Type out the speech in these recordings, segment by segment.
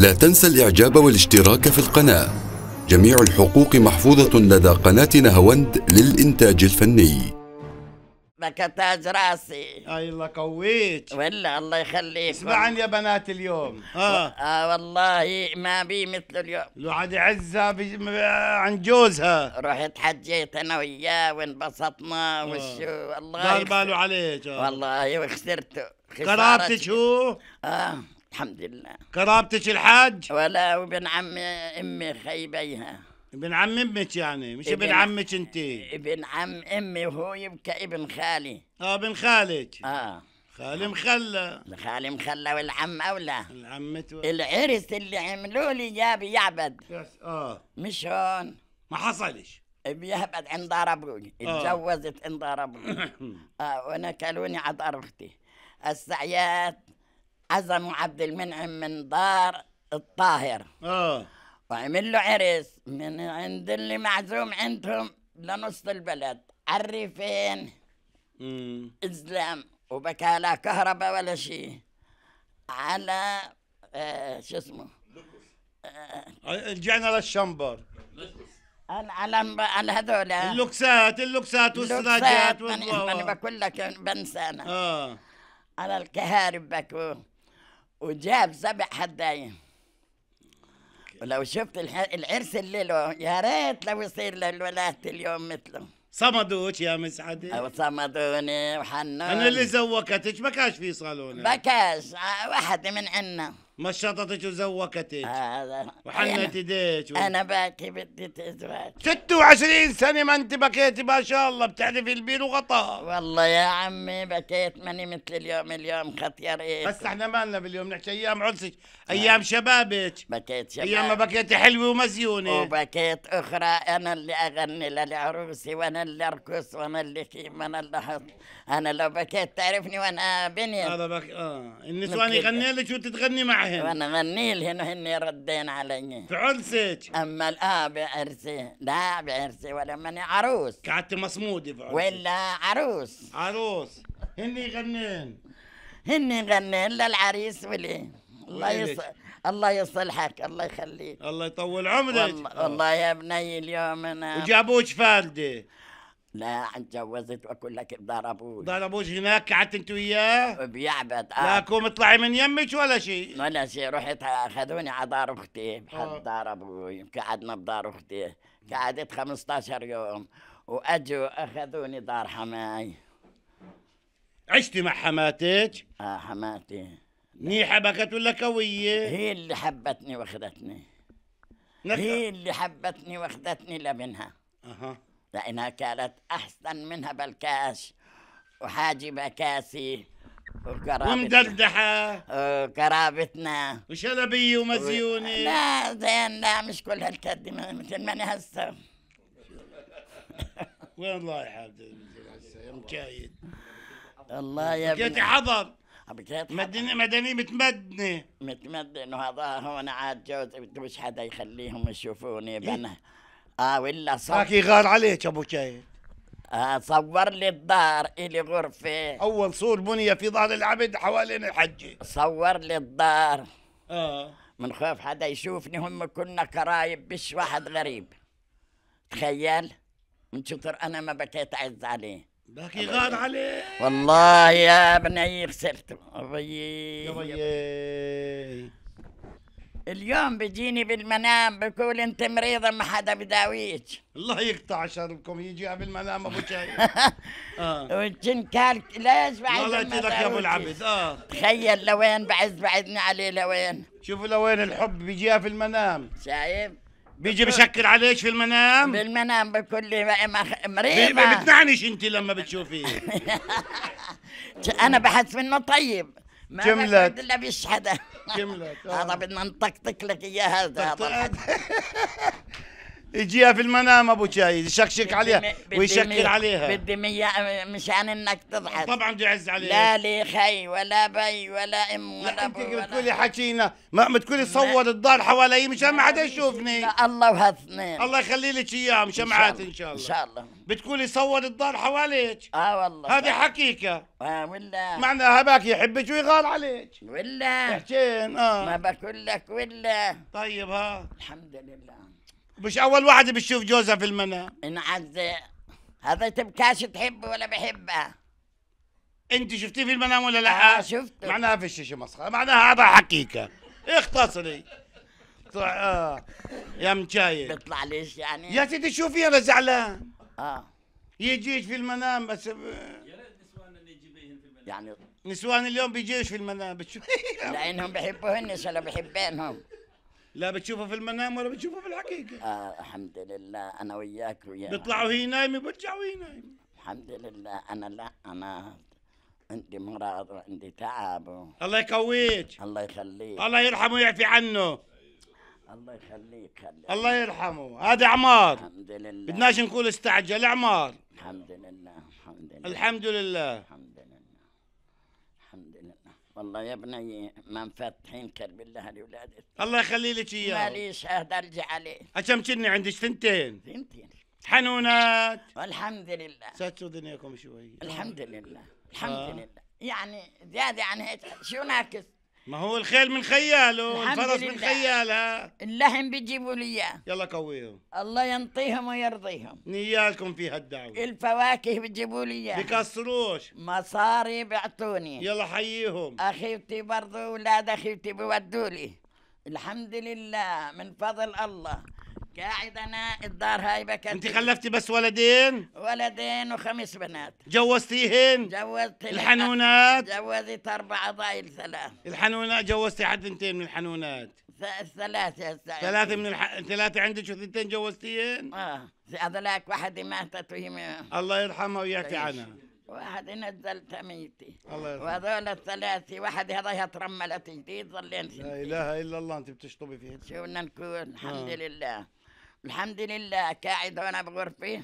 لا تنسى الإعجاب والاشتراك في القناة جميع الحقوق محفوظة لدى قناة نهاوند للإنتاج الفني لك تاج راسي اي الله قويك ولا الله يخليك اسمعن يا بنات اليوم اه, آه والله ما بي مثل اليوم لو عاد عزة عن جوزها رحت حجيت انا وياه وانبسطنا آه. وشو والله قال دار باله عليك آه. والله وخسرته قرابتك هو اه الحمد لله قرابتك الحاج ولا وابن عم امي خيبيها ابن عم امك يعني مش ابن, ابن عمك انت ابن عم امي وهو يبكى ابن خالي اه ابن خالك اه خالي مخلى الخالي مخلى والعم اولى العمة العرس اللي عملوا لي جابي يعبد اه مش هون ما حصلش بيهبد عند ابوي آه. اتجوزت عند ابوي اه وانا كلوني عند اختي السعيات عزم عبد المنعم من دار الطاهر اه وعمل له عرس من عند اللي معزوم عندهم لنص البلد عريفين ازلام وبكى لا كهرباء ولا شيء على آه شو اسمه آه رجعنا للشمبر على على هذول اللوكسات اللوكسات والسراجات والله انا بقول لك بنسى انا اه على الكهارب بكون وجاب سبع حداين ولو شفت العرس الليلة يا ريت لو يصير للولاة اليوم مثله صمدوك يا مسعدة او صمدوني وحنوني انا اللي زوكتك ما كاش في صالونة ما كاش آه، واحد من عنا مشطتك وزوكتك آه، وحنت ايديك انا باكي بدي تزوج 26 سنه ما انت بكيتي ما شاء الله بتعرفي البيل وغطاء والله يا عمي بكيت ماني مثل اليوم اليوم خطير ايه بس احنا مالنا باليوم نحكي ايام عرسك ايام آه. شبابك بكيت شباب ايام ما بكيتي حلوه ومزيونه وبكيت اخرى انا اللي اغني للعروسه وانا اللي ارقص وانا اللي خيم وانا اللي حط انا لو بكيت تعرفني وانا بنيت هذا بك اه النسوان يغني لك وانت تغني معي هن وانا غني لهن هن ردين علي عرسك اما الاب عرسي لا بعرسي ولا ماني عروس قعدت مصمودة بعرسي ولا عروس عروس هن يغنين هن يغنين للعريس ولي الله يصلح الله يصلحك الله يخليك الله يطول عمرك والله, والله يا بني اليوم انا وجابوك فالده لا جوزت وكل لك ضربوش ضربوش هناك قعدت انت وياه؟ بيعبد اه لا كوم طلعي من يمك ولا شيء ولا شيء رحت اخذوني على دار اختي حد آه. ضربوي قعدنا بدار اختي قعدت 15 يوم واجوا اخذوني دار حماي عشتي مع حماتك؟ اه حماتي منيحة بكت ولا قوية؟ هي اللي حبتني واخذتني هي اللي حبتني واخذتني لابنها اها لأنها كانت أحسن منها بالكاش وحاجبة كاسي وقرابتنا ومدلدحة وكرابتنا وشلبية ومزيونة و... لا زين لا مش كل هالكد مثل ما أنا هسه وين الله يحفظك هسه يا مكايد الله يا ابني حضر بكيتي مدني مدني متمدنه متمدن وهذا هون عاد جوزي مش حدا يخليهم يشوفوني إيه. بنا اه ولا صار اكي غار عليك ابو شايد آه صور لي الدار الي غرفه اول سور بني في ظهر العبد حوالين الحجه صور لي الدار اه من خوف حدا يشوفني هم كنا قرايب بش واحد غريب تخيل من شطر انا ما بكيت اعز عليه باكي غار عليه والله يا بني خسرت يا اليوم بيجيني بالمنام بقول انت مريضه ما حدا بداويك الله يقطع شربكم يجيها بالمنام ابو شاي اه كان ليش بعد والله قلت لك يا ابو العبد اه تخيل لوين بعز بعدنا عليه لوين شوفوا لوين الحب بيجيها في المنام شايف بيجي بشكل عليك في المنام بالمنام بكل مريضه بتنعنش انت لما بتشوفيه انا بحس منه طيب ما الا بيشهد جملة هذا آه. بدنا نطقطق لك اياها هذا يجيها في المنام ابو شاي يشكشك عليها ويشكل عليها بدي مية مشان انك تضحك طبعا بدي اعز عليك لا لي خي ولا بي ولا ام ولا ابو انت بتقولي حكينا ما بتقولي صور الدار حوالي مشان ما حدا يشوفني الله وهاثنين الله يخلي لك اياهم شمعات ان شاء الله ان شاء الله بتقولي صور الدار حواليك اه والله هذه حقيقه اه ولا معناها باك يحبك ويغار عليك ولا حكين اه ما بقول لك ولا طيب ها الحمد لله مش اول واحدة بتشوف جوزها في المنام انعد هذا تبكاش تحبه ولا بحبها انت شفتيه في المنام ولا لا؟ آه شفته معناها فيش شيء مسخرة معناها هذا حقيقة اختصري طيب، اه يا مجايد بيطلع ليش يعني؟ يا سيدي شوفي انا زعلان اه يجيش في المنام بس ب... يا ريت نسوان اللي يجيبيهن في المنام يعني نسوان اليوم بيجيش في المنام بتشوف لانهم بيحبوهنش ولا بحبينهم لا بتشوفها في المنام ولا بتشوفها في الحقيقه آه الحمد لله انا وياك وياك بيطلعوا وهي نايمه بيرجعوا وهي نايمه الحمد لله انا لا انا عندي مرض وعندي تعب الله يقويك الله يخليك الله يرحمه ويعفي عنه الله يخليك خليك. الله يرحمه هذا عمار الحمد لله بدناش نقول استعجل عمار الحمد لله الحمد لله الحمد لله والله يا ابني ما مفتحين كرب الله لاولادك الله يخلي لك اياه ماليش شهد ارجع عليه كم كني عندك ثنتين ثنتين حنونات والحمد لله ساتوا دنياكم شوي الحمد لله آه. الحمد آه. لله يعني زياده عن هيك شو ناقص ما هو الخيل من خياله الفرس من خيالها اللحم بيجيبوا لي اياه يلا قويهم الله ينطيهم ويرضيهم نيالكم في هالدعوة الفواكه بيجيبوا لي اياها بكسروش مصاري بيعطوني يلا حييهم اخيتي برضه اولاد اخيتي بودوا لي الحمد لله من فضل الله قاعد انا الدار هاي بكت انت خلفتي بس ولدين؟ ولدين وخمس بنات جوزتيهن؟ جوزت الحنونات؟ جوزت اربع ضايل ثلاث الحنونات جوزتي حد اثنتين من الحنونات ثلاثة ثلاثة من الح... ثلاثة عندك وثنتين جوزتيهن؟ اه هذلاك واحدة ماتت وهي الله يرحمها ويعفي عنها واحد نزلت ميتي الله وهذول الثلاثه واحد هذا ترملت جديد ظلين لا اله الا الله انت بتشطبي فيه شو بدنا نكون الحمد آه. لله الحمد لله قاعد هنا بغرفة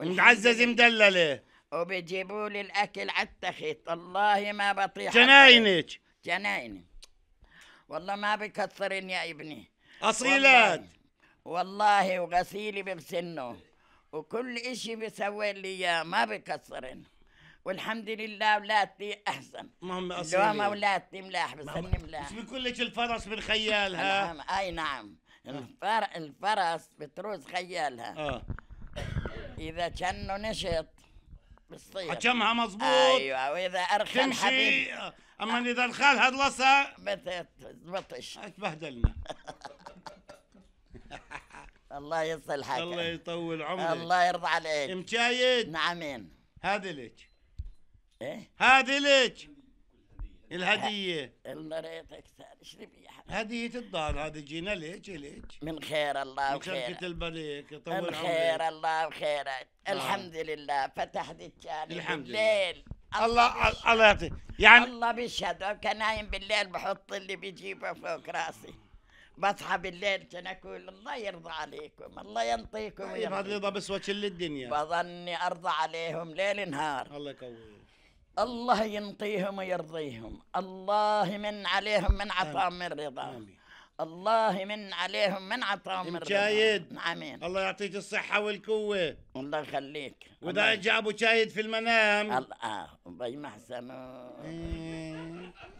متعزز مدلله وبيجيبوا لي الاكل على التخت الله ما بطيح جناينك جنايني والله ما بكثرن يا ابني اصيلات والله, والله وغسيلي بغسنه وكل اشي بيسوي لي اياه ما بكثرن والحمد لله اولادي احسن مهم اصيلة لو ما اولادي ملاح بسني ملاح مش بيقول لك الفرس بالخيال ها نعم. اي نعم آه. الفر... الفرس بتروز خيالها اه اذا كانه نشط بتصير حجمها مظبوط ايوه واذا ارخى تمشي آه. اما اذا الخالها هدلسها بتزبطش اتبهدلنا الله يصلحك الله يطول عمرك الله يرضى عليك مشايد نعمين هذه لك ايه هذه لك الهدية المريض اكثر ايش اشربي يا هدية الدار هذه جينا ليك ليك من خير الله وخيرك شركة البريك يطول عمرك من خير الله وخيرك نعم. الحمد لله فتح دكاني الحمد بالليل لله الله الله يعطيك يعني الله بيشهد كان نايم بالليل بحط اللي بيجيبه فوق راسي بصحى بالليل كان اقول الله يرضى عليكم الله ينطيكم طيب، هذا رضا بس وجه الدنيا بظني ارضى عليهم ليل نهار الله يقويك الله ينقيهم ويرضيهم الله من عليهم من عطاء من رضا الله من عليهم من عطاهم من رضا امين الله يعطيك الصحه والقوه الله يخليك واذا جابوا شايد في المنام الله آه، بي محسن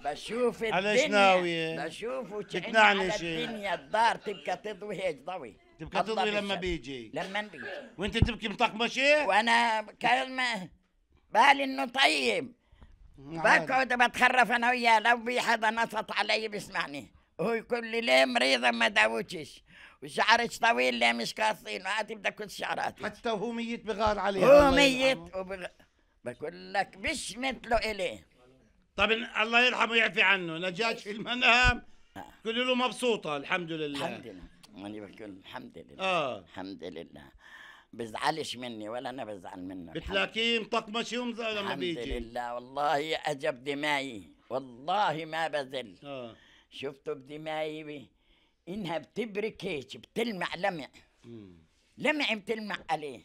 بشوف الدنيا على ناويه بشوف على الدنيا الدار تبكى تضوي هيك ضوي تبكى تضوي لما بيجي لما بيجي وانت تبكي مطقمشة وانا كلمة بالي انه طيب بقعد بتخرف انا وياه لو في حدا نصت علي بيسمعني هو يقول لي ليه مريضه ما داوتش وشعرك طويل ليه مش قاصينه هاتي بدك كل شعرات حتى وهو ميت بغار عليه هو ميت وبغ... بقول لك مش مثله اليه طب الله يرحمه ويعفي عنه نجاش في المنام كل له مبسوطه الحمد لله الحمد لله ماني بقول الحمد لله اه الحمد لله بزعلش مني ولا انا بزعل منه بتلاقيه مطقمش ومزعل لما بيجي الحمد لله والله اجب دماغي والله ما بزل اه شفته بدماغي انها بتبرك هيك بتلمع لمع لمع بتلمع عليه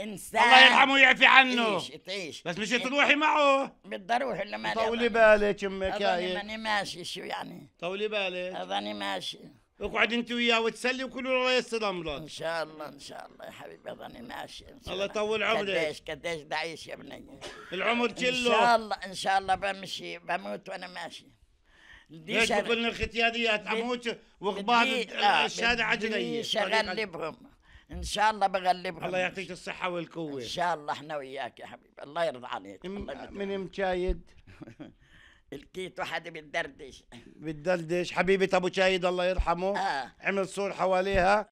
انسان الله يرحمه ويعفي عنه تعيش تعيش بس مش تروحي معه بدي اروح الا ما طولي بالك امك هاي ماني ماشي شو يعني طولي بالك اظني ماشي اقعد انت وياه وتسلي وكل الله ييسر امرك ان شاء الله ان شاء الله يا حبيبي ظني ماشي إن شاء الله يطول عمرك قديش قديش بعيش يا بني العمر كله ان شاء الله ان شاء الله بمشي بموت وانا ماشي ليش لنا الختياريات عموت وغبار الشارع آه، عجلية اغلبهم ان شاء الله بغلبهم الله يعطيك الصحة والقوة ان شاء الله احنا وياك يا حبيبي الله يرضى عليك من مشايد لقيت واحد بتدردش بتدلدش حبيبة ابو شايد الله يرحمه آه. عمل صور حواليها